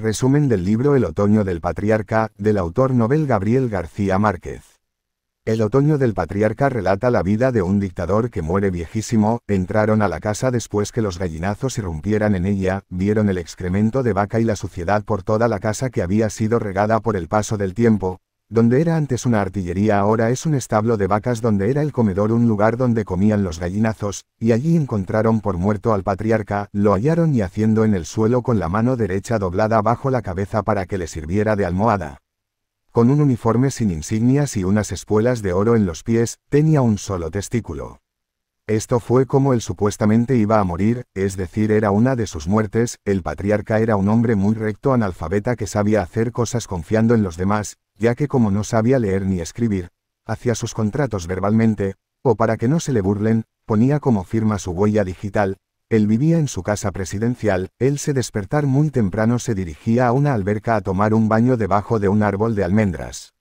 Resumen del libro El otoño del patriarca, del autor Nobel Gabriel García Márquez. El otoño del patriarca relata la vida de un dictador que muere viejísimo, entraron a la casa después que los gallinazos irrumpieran en ella, vieron el excremento de vaca y la suciedad por toda la casa que había sido regada por el paso del tiempo, donde era antes una artillería ahora es un establo de vacas donde era el comedor un lugar donde comían los gallinazos, y allí encontraron por muerto al patriarca, lo hallaron y haciendo en el suelo con la mano derecha doblada bajo la cabeza para que le sirviera de almohada. Con un uniforme sin insignias y unas espuelas de oro en los pies, tenía un solo testículo. Esto fue como él supuestamente iba a morir, es decir, era una de sus muertes, el patriarca era un hombre muy recto analfabeta que sabía hacer cosas confiando en los demás, ya que como no sabía leer ni escribir, hacía sus contratos verbalmente, o para que no se le burlen, ponía como firma su huella digital, él vivía en su casa presidencial, él se despertar muy temprano se dirigía a una alberca a tomar un baño debajo de un árbol de almendras.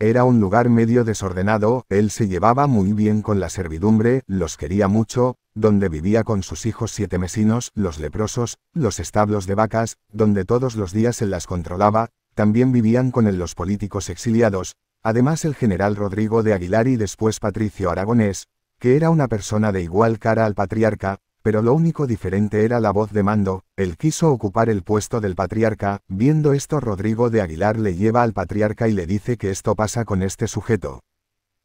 Era un lugar medio desordenado, él se llevaba muy bien con la servidumbre, los quería mucho, donde vivía con sus hijos siete mesinos, los leprosos, los establos de vacas, donde todos los días se las controlaba, también vivían con él los políticos exiliados, además el general Rodrigo de Aguilar y después Patricio Aragonés, que era una persona de igual cara al patriarca, pero lo único diferente era la voz de mando, él quiso ocupar el puesto del patriarca, viendo esto Rodrigo de Aguilar le lleva al patriarca y le dice que esto pasa con este sujeto.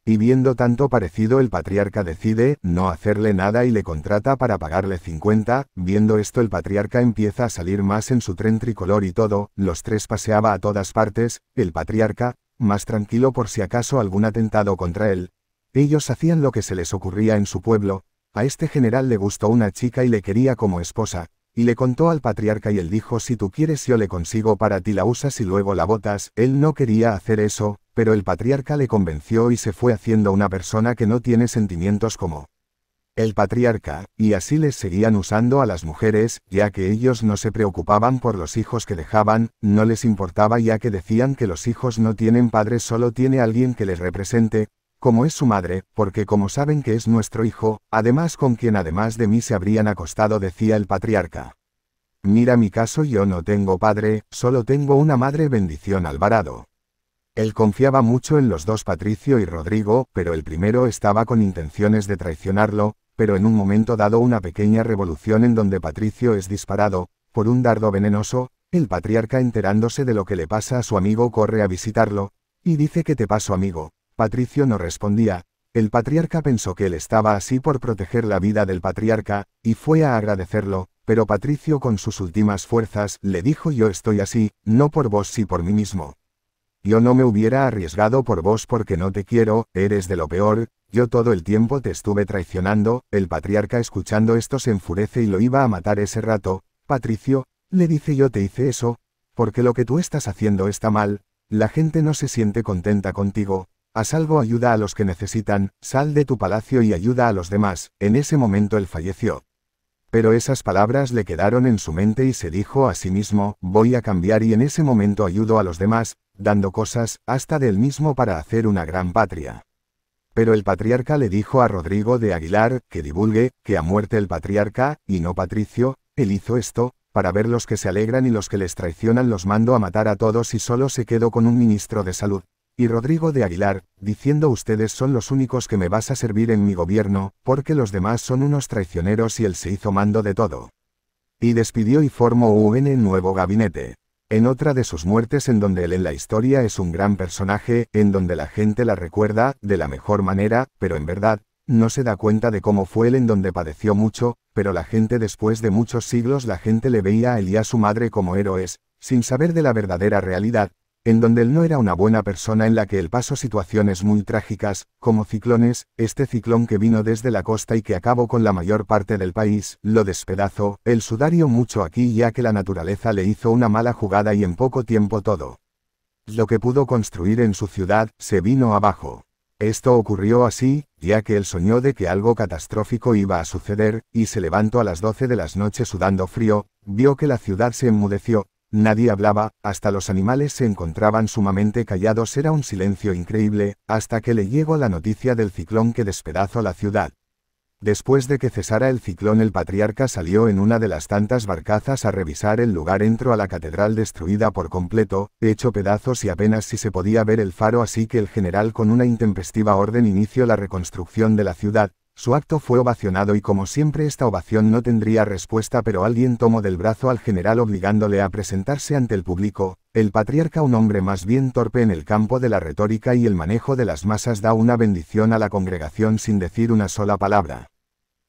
Y viendo tanto parecido el patriarca decide no hacerle nada y le contrata para pagarle 50, viendo esto el patriarca empieza a salir más en su tren tricolor y todo, los tres paseaba a todas partes, el patriarca, más tranquilo por si acaso algún atentado contra él. Ellos hacían lo que se les ocurría en su pueblo, a este general le gustó una chica y le quería como esposa, y le contó al patriarca y él dijo si tú quieres yo le consigo para ti la usas y luego la botas, él no quería hacer eso, pero el patriarca le convenció y se fue haciendo una persona que no tiene sentimientos como el patriarca, y así les seguían usando a las mujeres, ya que ellos no se preocupaban por los hijos que dejaban, no les importaba ya que decían que los hijos no tienen padres solo tiene alguien que les represente, como es su madre, porque como saben que es nuestro hijo, además con quien además de mí se habrían acostado, decía el patriarca. Mira mi caso, yo no tengo padre, solo tengo una madre bendición Alvarado. Él confiaba mucho en los dos Patricio y Rodrigo, pero el primero estaba con intenciones de traicionarlo, pero en un momento dado una pequeña revolución en donde Patricio es disparado, por un dardo venenoso, el patriarca enterándose de lo que le pasa a su amigo corre a visitarlo, y dice que te paso amigo, Patricio no respondía. El patriarca pensó que él estaba así por proteger la vida del patriarca, y fue a agradecerlo, pero Patricio con sus últimas fuerzas le dijo yo estoy así, no por vos y por mí mismo. Yo no me hubiera arriesgado por vos porque no te quiero, eres de lo peor, yo todo el tiempo te estuve traicionando, el patriarca escuchando esto se enfurece y lo iba a matar ese rato, Patricio, le dice yo te hice eso, porque lo que tú estás haciendo está mal, la gente no se siente contenta contigo, a salvo ayuda a los que necesitan, sal de tu palacio y ayuda a los demás. En ese momento él falleció. Pero esas palabras le quedaron en su mente y se dijo a sí mismo, voy a cambiar y en ese momento ayudo a los demás, dando cosas, hasta del mismo para hacer una gran patria. Pero el patriarca le dijo a Rodrigo de Aguilar, que divulgue, que a muerte el patriarca, y no Patricio, él hizo esto, para ver los que se alegran y los que les traicionan los mando a matar a todos y solo se quedó con un ministro de salud y Rodrigo de Aguilar, diciendo ustedes son los únicos que me vas a servir en mi gobierno, porque los demás son unos traicioneros y él se hizo mando de todo. Y despidió y formó un nuevo gabinete. En otra de sus muertes en donde él en la historia es un gran personaje, en donde la gente la recuerda, de la mejor manera, pero en verdad, no se da cuenta de cómo fue él en donde padeció mucho, pero la gente después de muchos siglos la gente le veía a él y a su madre como héroes, sin saber de la verdadera realidad, en donde él no era una buena persona en la que él pasó situaciones muy trágicas, como ciclones, este ciclón que vino desde la costa y que acabó con la mayor parte del país, lo despedazó, el sudario mucho aquí ya que la naturaleza le hizo una mala jugada y en poco tiempo todo. Lo que pudo construir en su ciudad, se vino abajo. Esto ocurrió así, ya que él soñó de que algo catastrófico iba a suceder, y se levantó a las 12 de las noches sudando frío, vio que la ciudad se enmudeció, Nadie hablaba, hasta los animales se encontraban sumamente callados, era un silencio increíble, hasta que le llegó la noticia del ciclón que despedazó la ciudad. Después de que cesara el ciclón el patriarca salió en una de las tantas barcazas a revisar el lugar entró a la catedral destruida por completo, hecho pedazos y apenas si se podía ver el faro así que el general con una intempestiva orden inició la reconstrucción de la ciudad, su acto fue ovacionado y como siempre esta ovación no tendría respuesta pero alguien tomó del brazo al general obligándole a presentarse ante el público, el patriarca un hombre más bien torpe en el campo de la retórica y el manejo de las masas da una bendición a la congregación sin decir una sola palabra.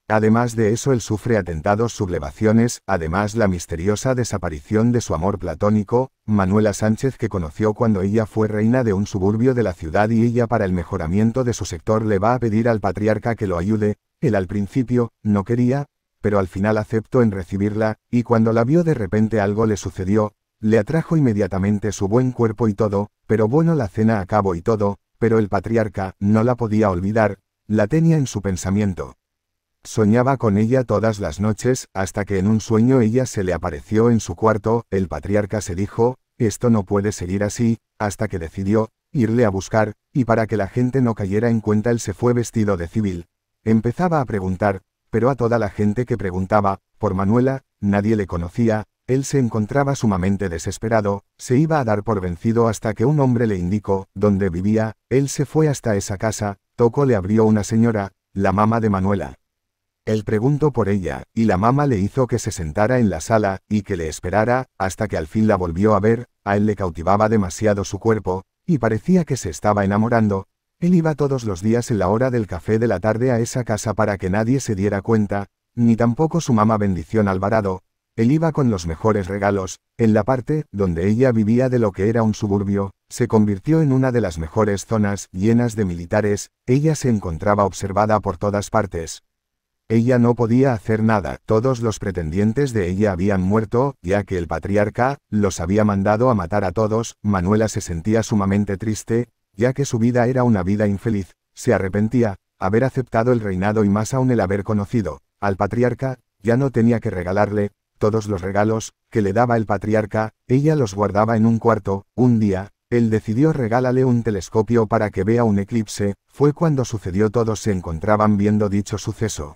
Además de eso él sufre atentados sublevaciones, además la misteriosa desaparición de su amor platónico, Manuela Sánchez que conoció cuando ella fue reina de un suburbio de la ciudad y ella para el mejoramiento de su sector le va a pedir al patriarca que lo ayude, él al principio, no quería, pero al final aceptó en recibirla, y cuando la vio de repente algo le sucedió, le atrajo inmediatamente su buen cuerpo y todo, pero bueno la cena a cabo y todo, pero el patriarca, no la podía olvidar, la tenía en su pensamiento. Soñaba con ella todas las noches, hasta que en un sueño ella se le apareció en su cuarto, el patriarca se dijo, esto no puede seguir así, hasta que decidió, irle a buscar, y para que la gente no cayera en cuenta él se fue vestido de civil. Empezaba a preguntar, pero a toda la gente que preguntaba, por Manuela, nadie le conocía, él se encontraba sumamente desesperado, se iba a dar por vencido hasta que un hombre le indicó dónde vivía, él se fue hasta esa casa, Toco le abrió una señora, la mamá de Manuela. Él preguntó por ella, y la mamá le hizo que se sentara en la sala, y que le esperara, hasta que al fin la volvió a ver, a él le cautivaba demasiado su cuerpo, y parecía que se estaba enamorando, él iba todos los días en la hora del café de la tarde a esa casa para que nadie se diera cuenta, ni tampoco su mamá bendición Alvarado, él iba con los mejores regalos, en la parte, donde ella vivía de lo que era un suburbio, se convirtió en una de las mejores zonas llenas de militares, ella se encontraba observada por todas partes, ella no podía hacer nada, todos los pretendientes de ella habían muerto, ya que el patriarca, los había mandado a matar a todos, Manuela se sentía sumamente triste, ya que su vida era una vida infeliz, se arrepentía, haber aceptado el reinado y más aún el haber conocido, al patriarca, ya no tenía que regalarle, todos los regalos, que le daba el patriarca, ella los guardaba en un cuarto, un día, él decidió regálale un telescopio para que vea un eclipse, fue cuando sucedió todos se encontraban viendo dicho suceso.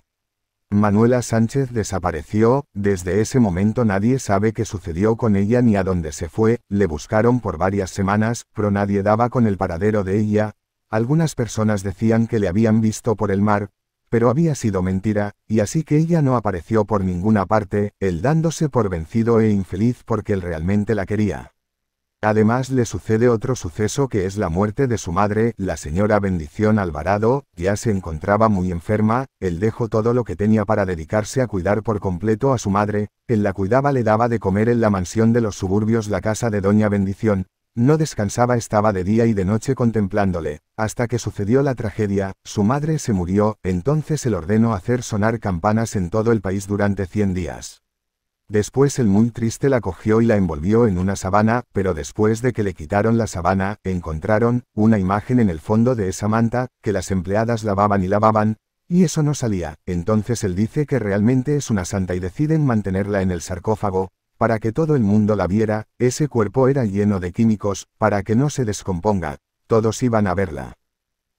Manuela Sánchez desapareció, desde ese momento nadie sabe qué sucedió con ella ni a dónde se fue, le buscaron por varias semanas, pero nadie daba con el paradero de ella, algunas personas decían que le habían visto por el mar, pero había sido mentira, y así que ella no apareció por ninguna parte, él dándose por vencido e infeliz porque él realmente la quería. Además le sucede otro suceso que es la muerte de su madre, la señora Bendición Alvarado, ya se encontraba muy enferma, él dejó todo lo que tenía para dedicarse a cuidar por completo a su madre, él la cuidaba le daba de comer en la mansión de los suburbios la casa de doña Bendición, no descansaba estaba de día y de noche contemplándole, hasta que sucedió la tragedia, su madre se murió, entonces él ordenó hacer sonar campanas en todo el país durante 100 días. Después el muy triste la cogió y la envolvió en una sabana, pero después de que le quitaron la sabana, encontraron, una imagen en el fondo de esa manta, que las empleadas lavaban y lavaban, y eso no salía, entonces él dice que realmente es una santa y deciden mantenerla en el sarcófago, para que todo el mundo la viera, ese cuerpo era lleno de químicos, para que no se descomponga, todos iban a verla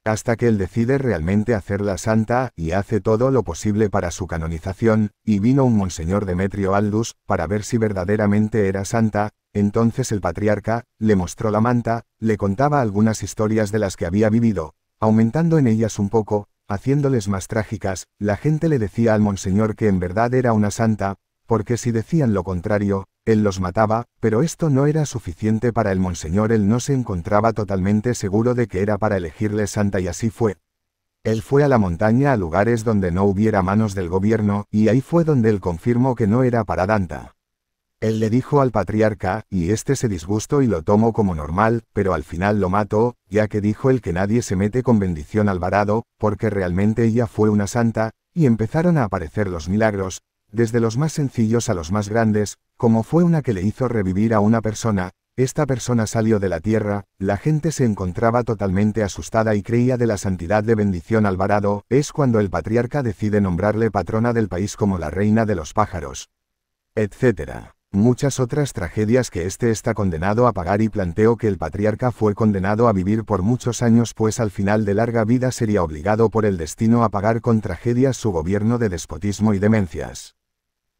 hasta que él decide realmente hacerla santa, y hace todo lo posible para su canonización, y vino un monseñor Demetrio Aldus, para ver si verdaderamente era santa, entonces el patriarca, le mostró la manta, le contaba algunas historias de las que había vivido, aumentando en ellas un poco, haciéndoles más trágicas, la gente le decía al monseñor que en verdad era una santa, porque si decían lo contrario, él los mataba, pero esto no era suficiente para el monseñor, él no se encontraba totalmente seguro de que era para elegirle santa y así fue. Él fue a la montaña a lugares donde no hubiera manos del gobierno, y ahí fue donde él confirmó que no era para Danta. Él le dijo al patriarca, y este se disgustó y lo tomó como normal, pero al final lo mató, ya que dijo él que nadie se mete con bendición Alvarado, porque realmente ella fue una santa, y empezaron a aparecer los milagros, desde los más sencillos a los más grandes, como fue una que le hizo revivir a una persona, esta persona salió de la tierra, la gente se encontraba totalmente asustada y creía de la santidad de bendición Alvarado, es cuando el patriarca decide nombrarle patrona del país como la reina de los pájaros. Etcétera. Muchas otras tragedias que este está condenado a pagar y planteo que el patriarca fue condenado a vivir por muchos años pues al final de larga vida sería obligado por el destino a pagar con tragedias su gobierno de despotismo y demencias.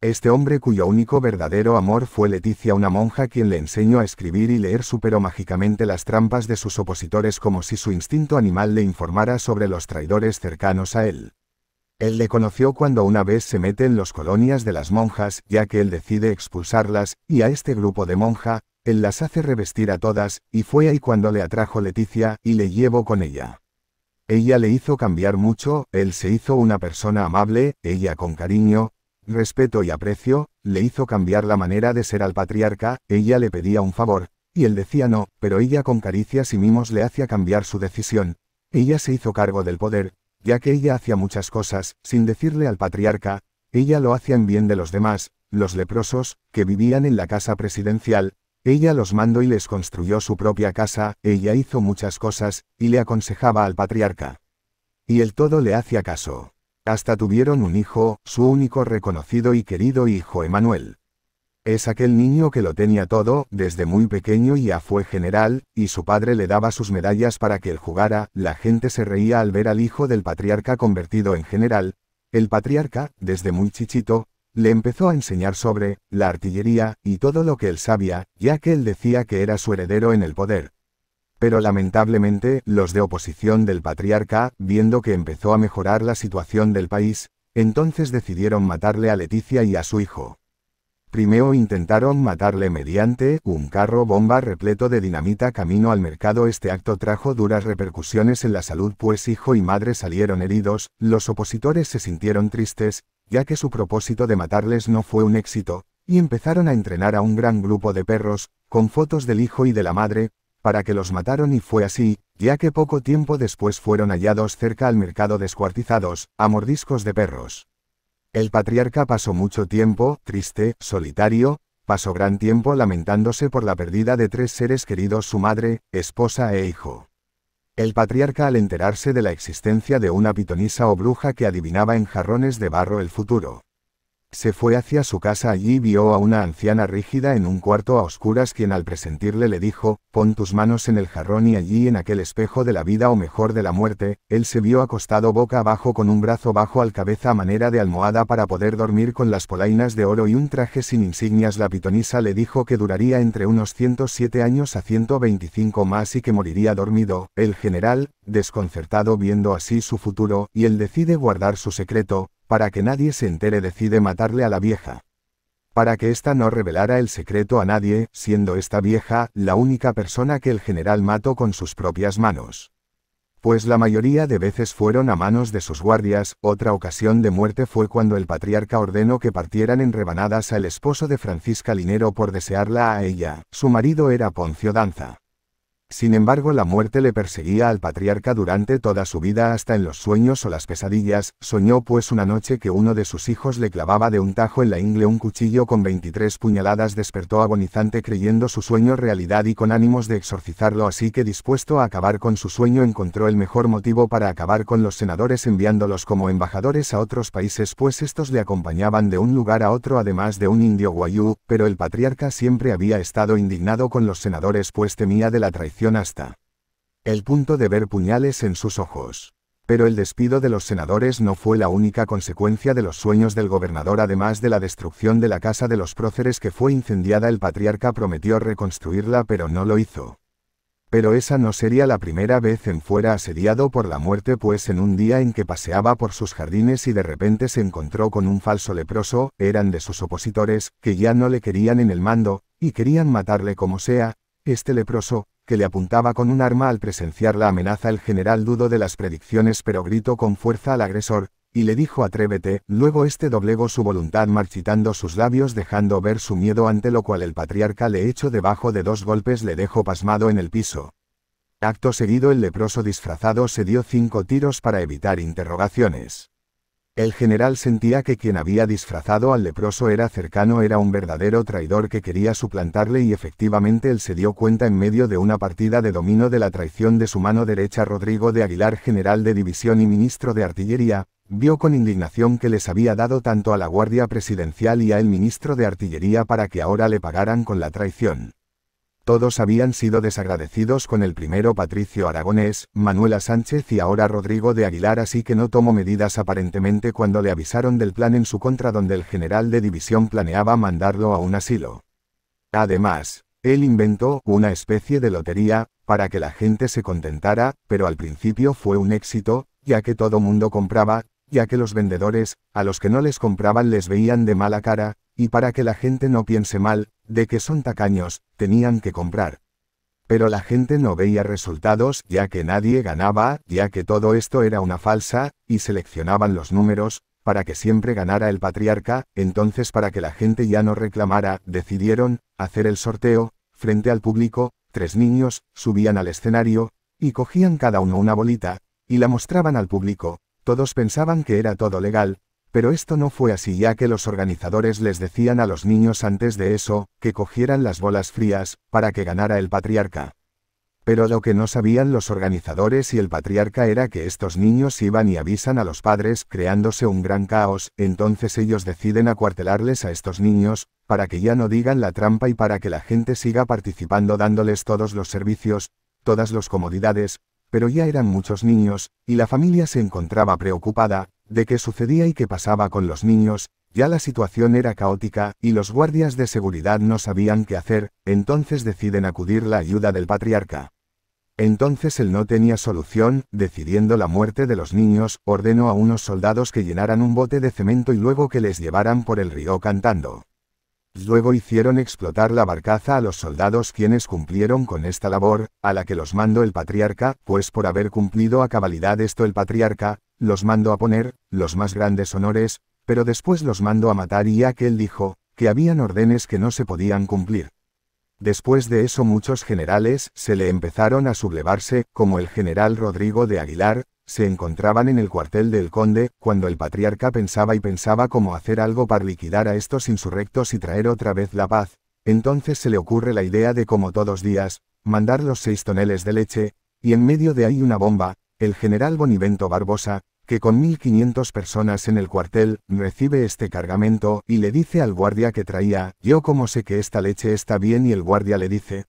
Este hombre cuyo único verdadero amor fue Leticia una monja quien le enseñó a escribir y leer superó mágicamente las trampas de sus opositores como si su instinto animal le informara sobre los traidores cercanos a él. Él le conoció cuando una vez se mete en los colonias de las monjas, ya que él decide expulsarlas, y a este grupo de monja, él las hace revestir a todas, y fue ahí cuando le atrajo Leticia, y le llevó con ella. Ella le hizo cambiar mucho, él se hizo una persona amable, ella con cariño, respeto y aprecio, le hizo cambiar la manera de ser al patriarca, ella le pedía un favor, y él decía no, pero ella con caricias y mimos le hacía cambiar su decisión. Ella se hizo cargo del poder, ya que ella hacía muchas cosas, sin decirle al patriarca, ella lo hacía en bien de los demás, los leprosos, que vivían en la casa presidencial, ella los mandó y les construyó su propia casa, ella hizo muchas cosas, y le aconsejaba al patriarca. Y el todo le hacía caso. Hasta tuvieron un hijo, su único reconocido y querido hijo Emanuel. Es aquel niño que lo tenía todo, desde muy pequeño y ya fue general, y su padre le daba sus medallas para que él jugara, la gente se reía al ver al hijo del patriarca convertido en general. El patriarca, desde muy chichito, le empezó a enseñar sobre la artillería y todo lo que él sabía, ya que él decía que era su heredero en el poder. Pero lamentablemente, los de oposición del patriarca, viendo que empezó a mejorar la situación del país, entonces decidieron matarle a Leticia y a su hijo. Primero intentaron matarle mediante un carro bomba repleto de dinamita camino al mercado. Este acto trajo duras repercusiones en la salud pues hijo y madre salieron heridos, los opositores se sintieron tristes, ya que su propósito de matarles no fue un éxito, y empezaron a entrenar a un gran grupo de perros, con fotos del hijo y de la madre, para que los mataron y fue así, ya que poco tiempo después fueron hallados cerca al mercado descuartizados, a mordiscos de perros. El patriarca pasó mucho tiempo, triste, solitario, pasó gran tiempo lamentándose por la pérdida de tres seres queridos su madre, esposa e hijo. El patriarca al enterarse de la existencia de una pitonisa o bruja que adivinaba en jarrones de barro el futuro, se fue hacia su casa allí vio a una anciana rígida en un cuarto a oscuras quien al presentirle le dijo, pon tus manos en el jarrón y allí en aquel espejo de la vida o mejor de la muerte, él se vio acostado boca abajo con un brazo bajo al cabeza a manera de almohada para poder dormir con las polainas de oro y un traje sin insignias la pitonisa le dijo que duraría entre unos 107 años a 125 más y que moriría dormido, el general, desconcertado viendo así su futuro, y él decide guardar su secreto, para que nadie se entere decide matarle a la vieja. Para que ésta no revelara el secreto a nadie, siendo esta vieja la única persona que el general mató con sus propias manos. Pues la mayoría de veces fueron a manos de sus guardias, otra ocasión de muerte fue cuando el patriarca ordenó que partieran en rebanadas al esposo de Francisca Linero por desearla a ella, su marido era Poncio Danza. Sin embargo, la muerte le perseguía al patriarca durante toda su vida hasta en los sueños o las pesadillas, soñó pues una noche que uno de sus hijos le clavaba de un tajo en la ingle un cuchillo con 23 puñaladas, despertó agonizante creyendo su sueño realidad y con ánimos de exorcizarlo, así que dispuesto a acabar con su sueño encontró el mejor motivo para acabar con los senadores enviándolos como embajadores a otros países, pues estos le acompañaban de un lugar a otro además de un indio guayú, pero el patriarca siempre había estado indignado con los senadores pues temía de la traición hasta el punto de ver puñales en sus ojos. Pero el despido de los senadores no fue la única consecuencia de los sueños del gobernador, además de la destrucción de la casa de los próceres que fue incendiada, el patriarca prometió reconstruirla pero no lo hizo. Pero esa no sería la primera vez en fuera asediado por la muerte, pues en un día en que paseaba por sus jardines y de repente se encontró con un falso leproso, eran de sus opositores, que ya no le querían en el mando, y querían matarle como sea, este leproso, que le apuntaba con un arma al presenciar la amenaza el general dudo de las predicciones pero gritó con fuerza al agresor, y le dijo atrévete, luego este doblegó su voluntad marchitando sus labios dejando ver su miedo ante lo cual el patriarca le echó debajo de dos golpes le dejó pasmado en el piso. Acto seguido el leproso disfrazado se dio cinco tiros para evitar interrogaciones. El general sentía que quien había disfrazado al leproso era cercano era un verdadero traidor que quería suplantarle y efectivamente él se dio cuenta en medio de una partida de dominó de la traición de su mano derecha Rodrigo de Aguilar general de división y ministro de artillería, vio con indignación que les había dado tanto a la Guardia Presidencial y a el ministro de Artillería para que ahora le pagaran con la traición. Todos habían sido desagradecidos con el primero Patricio Aragonés, Manuela Sánchez y ahora Rodrigo de Aguilar así que no tomó medidas aparentemente cuando le avisaron del plan en su contra donde el general de división planeaba mandarlo a un asilo. Además, él inventó una especie de lotería, para que la gente se contentara, pero al principio fue un éxito, ya que todo mundo compraba, ya que los vendedores, a los que no les compraban les veían de mala cara, y para que la gente no piense mal, de que son tacaños, tenían que comprar. Pero la gente no veía resultados, ya que nadie ganaba, ya que todo esto era una falsa, y seleccionaban los números, para que siempre ganara el patriarca, entonces para que la gente ya no reclamara, decidieron, hacer el sorteo, frente al público, tres niños, subían al escenario, y cogían cada uno una bolita, y la mostraban al público, todos pensaban que era todo legal, pero esto no fue así ya que los organizadores les decían a los niños antes de eso, que cogieran las bolas frías, para que ganara el patriarca. Pero lo que no sabían los organizadores y el patriarca era que estos niños iban y avisan a los padres creándose un gran caos, entonces ellos deciden acuartelarles a estos niños, para que ya no digan la trampa y para que la gente siga participando dándoles todos los servicios, todas las comodidades, pero ya eran muchos niños, y la familia se encontraba preocupada, de qué sucedía y qué pasaba con los niños, ya la situación era caótica y los guardias de seguridad no sabían qué hacer, entonces deciden acudir la ayuda del patriarca. Entonces él no tenía solución, decidiendo la muerte de los niños, ordenó a unos soldados que llenaran un bote de cemento y luego que les llevaran por el río cantando. Luego hicieron explotar la barcaza a los soldados quienes cumplieron con esta labor, a la que los mandó el patriarca, pues por haber cumplido a cabalidad esto el patriarca, los mando a poner, los más grandes honores, pero después los mandó a matar y aquel dijo, que habían órdenes que no se podían cumplir. Después de eso muchos generales se le empezaron a sublevarse, como el general Rodrigo de Aguilar, se encontraban en el cuartel del conde, cuando el patriarca pensaba y pensaba cómo hacer algo para liquidar a estos insurrectos y traer otra vez la paz, entonces se le ocurre la idea de como todos días, mandar los seis toneles de leche, y en medio de ahí una bomba, el general Bonivento Barbosa, que con 1500 personas en el cuartel, recibe este cargamento y le dice al guardia que traía, yo como sé que esta leche está bien y el guardia le dice,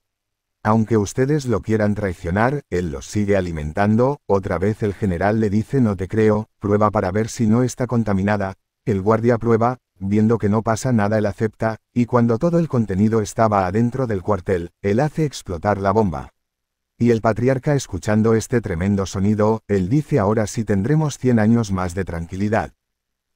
aunque ustedes lo quieran traicionar, él los sigue alimentando, otra vez el general le dice no te creo, prueba para ver si no está contaminada, el guardia prueba, viendo que no pasa nada él acepta, y cuando todo el contenido estaba adentro del cuartel, él hace explotar la bomba. Y el patriarca escuchando este tremendo sonido, él dice ahora sí tendremos 100 años más de tranquilidad.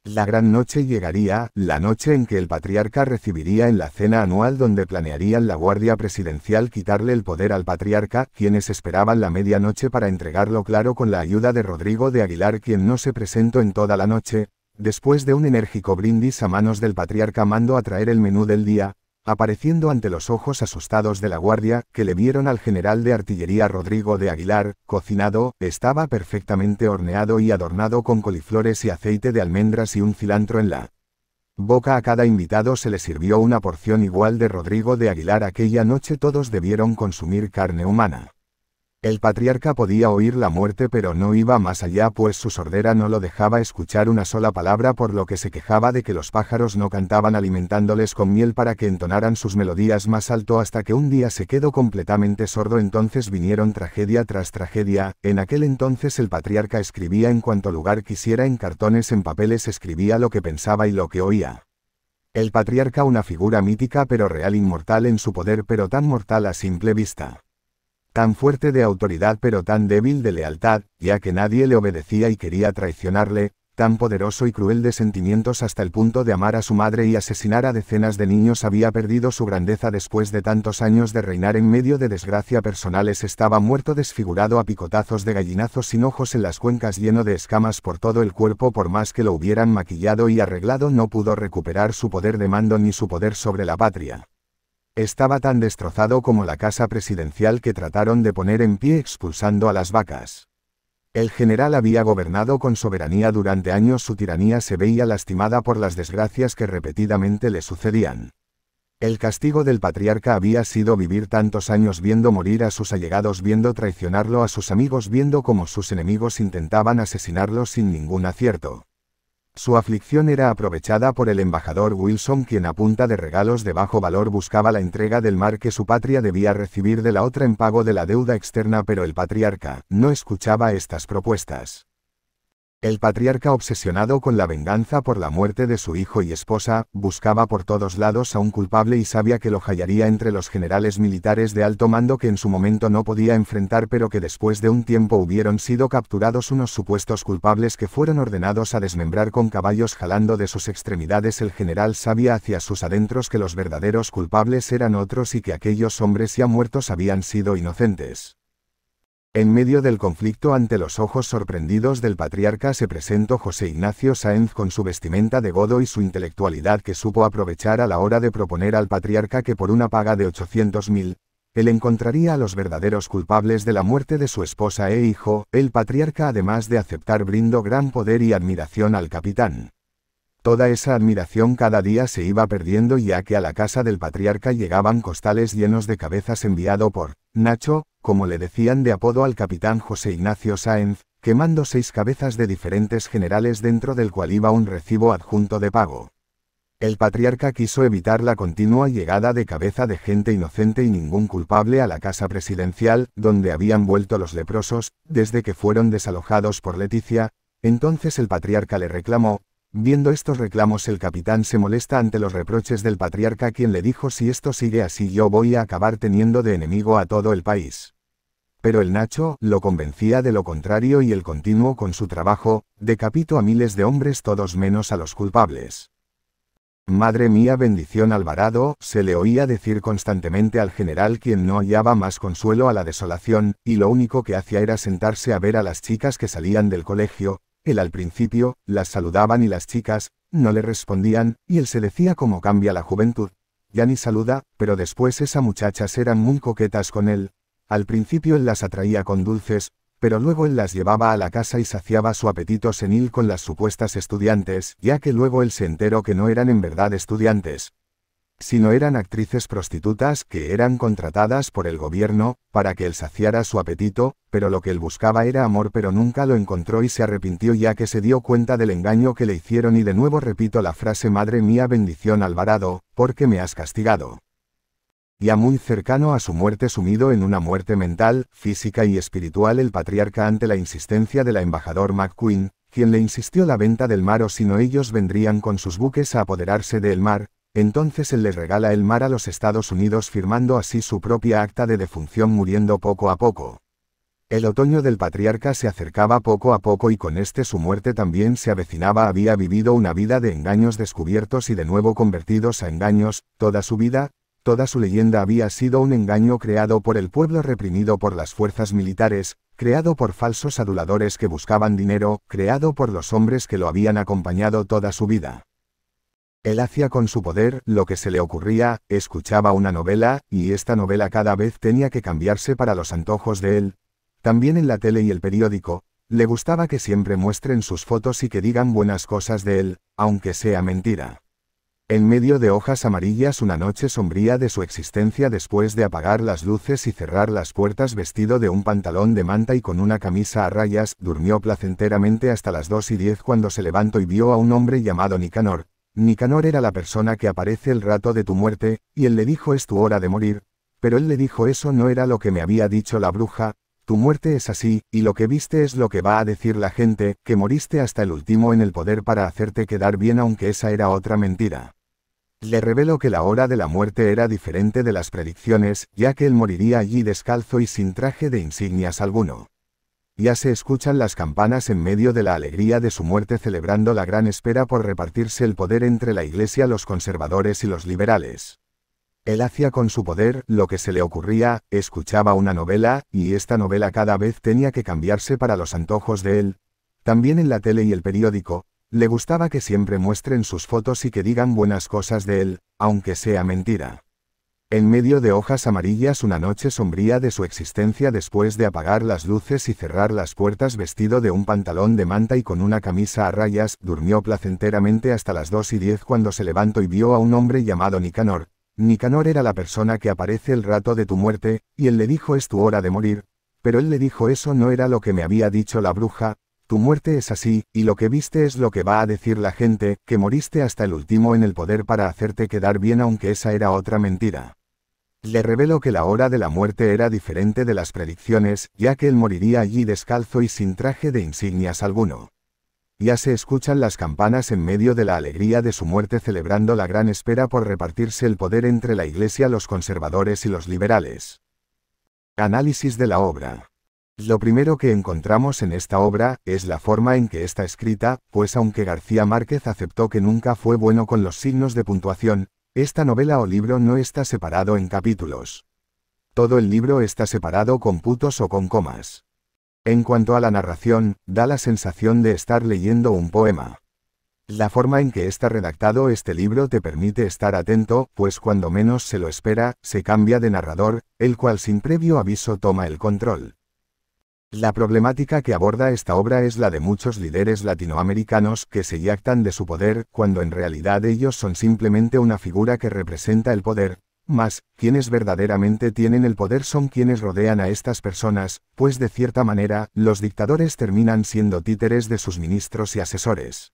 La gran noche llegaría, la noche en que el patriarca recibiría en la cena anual donde planearían la guardia presidencial quitarle el poder al patriarca, quienes esperaban la medianoche para entregarlo claro con la ayuda de Rodrigo de Aguilar quien no se presentó en toda la noche. Después de un enérgico brindis a manos del patriarca mandó a traer el menú del día, apareciendo ante los ojos asustados de la guardia, que le vieron al general de artillería Rodrigo de Aguilar, cocinado, estaba perfectamente horneado y adornado con coliflores y aceite de almendras y un cilantro en la boca. A cada invitado se le sirvió una porción igual de Rodrigo de Aguilar. Aquella noche todos debieron consumir carne humana. El patriarca podía oír la muerte pero no iba más allá pues su sordera no lo dejaba escuchar una sola palabra por lo que se quejaba de que los pájaros no cantaban alimentándoles con miel para que entonaran sus melodías más alto hasta que un día se quedó completamente sordo entonces vinieron tragedia tras tragedia, en aquel entonces el patriarca escribía en cuanto lugar quisiera en cartones en papeles escribía lo que pensaba y lo que oía. El patriarca una figura mítica pero real inmortal en su poder pero tan mortal a simple vista tan fuerte de autoridad pero tan débil de lealtad, ya que nadie le obedecía y quería traicionarle, tan poderoso y cruel de sentimientos hasta el punto de amar a su madre y asesinar a decenas de niños había perdido su grandeza después de tantos años de reinar en medio de desgracia personales estaba muerto desfigurado a picotazos de gallinazos sin ojos en las cuencas lleno de escamas por todo el cuerpo por más que lo hubieran maquillado y arreglado no pudo recuperar su poder de mando ni su poder sobre la patria. Estaba tan destrozado como la casa presidencial que trataron de poner en pie expulsando a las vacas. El general había gobernado con soberanía durante años, su tiranía se veía lastimada por las desgracias que repetidamente le sucedían. El castigo del patriarca había sido vivir tantos años viendo morir a sus allegados, viendo traicionarlo a sus amigos, viendo cómo sus enemigos intentaban asesinarlo sin ningún acierto. Su aflicción era aprovechada por el embajador Wilson quien a punta de regalos de bajo valor buscaba la entrega del mar que su patria debía recibir de la otra en pago de la deuda externa pero el patriarca no escuchaba estas propuestas. El patriarca obsesionado con la venganza por la muerte de su hijo y esposa, buscaba por todos lados a un culpable y sabía que lo hallaría entre los generales militares de alto mando que en su momento no podía enfrentar pero que después de un tiempo hubieron sido capturados unos supuestos culpables que fueron ordenados a desmembrar con caballos jalando de sus extremidades. El general sabía hacia sus adentros que los verdaderos culpables eran otros y que aquellos hombres ya muertos habían sido inocentes. En medio del conflicto ante los ojos sorprendidos del patriarca se presentó José Ignacio Sáenz con su vestimenta de godo y su intelectualidad que supo aprovechar a la hora de proponer al patriarca que por una paga de 800.000, él encontraría a los verdaderos culpables de la muerte de su esposa e hijo, el patriarca además de aceptar brindó gran poder y admiración al capitán. Toda esa admiración cada día se iba perdiendo ya que a la casa del patriarca llegaban costales llenos de cabezas enviado por Nacho, como le decían de apodo al capitán José Ignacio Sáenz, quemando seis cabezas de diferentes generales dentro del cual iba un recibo adjunto de pago. El patriarca quiso evitar la continua llegada de cabeza de gente inocente y ningún culpable a la casa presidencial, donde habían vuelto los leprosos, desde que fueron desalojados por Leticia, entonces el patriarca le reclamó, Viendo estos reclamos el capitán se molesta ante los reproches del patriarca quien le dijo si esto sigue así yo voy a acabar teniendo de enemigo a todo el país pero el Nacho lo convencía de lo contrario y el continuó con su trabajo, decapitó a miles de hombres todos menos a los culpables. Madre mía bendición Alvarado, se le oía decir constantemente al general quien no hallaba más consuelo a la desolación, y lo único que hacía era sentarse a ver a las chicas que salían del colegio, él al principio, las saludaban y las chicas, no le respondían, y él se decía cómo cambia la juventud. Ya ni saluda, pero después esas muchachas eran muy coquetas con él, al principio él las atraía con dulces, pero luego él las llevaba a la casa y saciaba su apetito senil con las supuestas estudiantes, ya que luego él se enteró que no eran en verdad estudiantes, sino eran actrices prostitutas que eran contratadas por el gobierno, para que él saciara su apetito, pero lo que él buscaba era amor pero nunca lo encontró y se arrepintió ya que se dio cuenta del engaño que le hicieron y de nuevo repito la frase Madre mía bendición Alvarado, porque me has castigado ya muy cercano a su muerte sumido en una muerte mental, física y espiritual el patriarca ante la insistencia del embajador McQueen, quien le insistió la venta del mar o si no ellos vendrían con sus buques a apoderarse del mar, entonces él le regala el mar a los Estados Unidos firmando así su propia acta de defunción muriendo poco a poco. El otoño del patriarca se acercaba poco a poco y con este su muerte también se avecinaba. Había vivido una vida de engaños descubiertos y de nuevo convertidos a engaños, toda su vida, Toda su leyenda había sido un engaño creado por el pueblo reprimido por las fuerzas militares, creado por falsos aduladores que buscaban dinero, creado por los hombres que lo habían acompañado toda su vida. Él hacía con su poder lo que se le ocurría, escuchaba una novela, y esta novela cada vez tenía que cambiarse para los antojos de él. También en la tele y el periódico, le gustaba que siempre muestren sus fotos y que digan buenas cosas de él, aunque sea mentira. En medio de hojas amarillas una noche sombría de su existencia después de apagar las luces y cerrar las puertas vestido de un pantalón de manta y con una camisa a rayas, durmió placenteramente hasta las 2 y 10 cuando se levantó y vio a un hombre llamado Nicanor. Nicanor era la persona que aparece el rato de tu muerte, y él le dijo es tu hora de morir, pero él le dijo eso no era lo que me había dicho la bruja, tu muerte es así, y lo que viste es lo que va a decir la gente, que moriste hasta el último en el poder para hacerte quedar bien aunque esa era otra mentira. Le reveló que la hora de la muerte era diferente de las predicciones, ya que él moriría allí descalzo y sin traje de insignias alguno. Ya se escuchan las campanas en medio de la alegría de su muerte celebrando la gran espera por repartirse el poder entre la Iglesia, los conservadores y los liberales. Él hacía con su poder lo que se le ocurría, escuchaba una novela, y esta novela cada vez tenía que cambiarse para los antojos de él. También en la tele y el periódico, le gustaba que siempre muestren sus fotos y que digan buenas cosas de él, aunque sea mentira. En medio de hojas amarillas una noche sombría de su existencia después de apagar las luces y cerrar las puertas vestido de un pantalón de manta y con una camisa a rayas, durmió placenteramente hasta las 2 y 10 cuando se levantó y vio a un hombre llamado Nicanor. Nicanor era la persona que aparece el rato de tu muerte, y él le dijo es tu hora de morir, pero él le dijo eso no era lo que me había dicho la bruja, tu muerte es así, y lo que viste es lo que va a decir la gente, que moriste hasta el último en el poder para hacerte quedar bien aunque esa era otra mentira. Le reveló que la hora de la muerte era diferente de las predicciones, ya que él moriría allí descalzo y sin traje de insignias alguno. Ya se escuchan las campanas en medio de la alegría de su muerte celebrando la gran espera por repartirse el poder entre la Iglesia, los conservadores y los liberales. Análisis de la obra. Lo primero que encontramos en esta obra es la forma en que está escrita, pues aunque García Márquez aceptó que nunca fue bueno con los signos de puntuación, esta novela o libro no está separado en capítulos. Todo el libro está separado con putos o con comas. En cuanto a la narración, da la sensación de estar leyendo un poema. La forma en que está redactado este libro te permite estar atento, pues cuando menos se lo espera, se cambia de narrador, el cual sin previo aviso toma el control. La problemática que aborda esta obra es la de muchos líderes latinoamericanos que se yactan de su poder, cuando en realidad ellos son simplemente una figura que representa el poder, mas, quienes verdaderamente tienen el poder son quienes rodean a estas personas, pues de cierta manera, los dictadores terminan siendo títeres de sus ministros y asesores.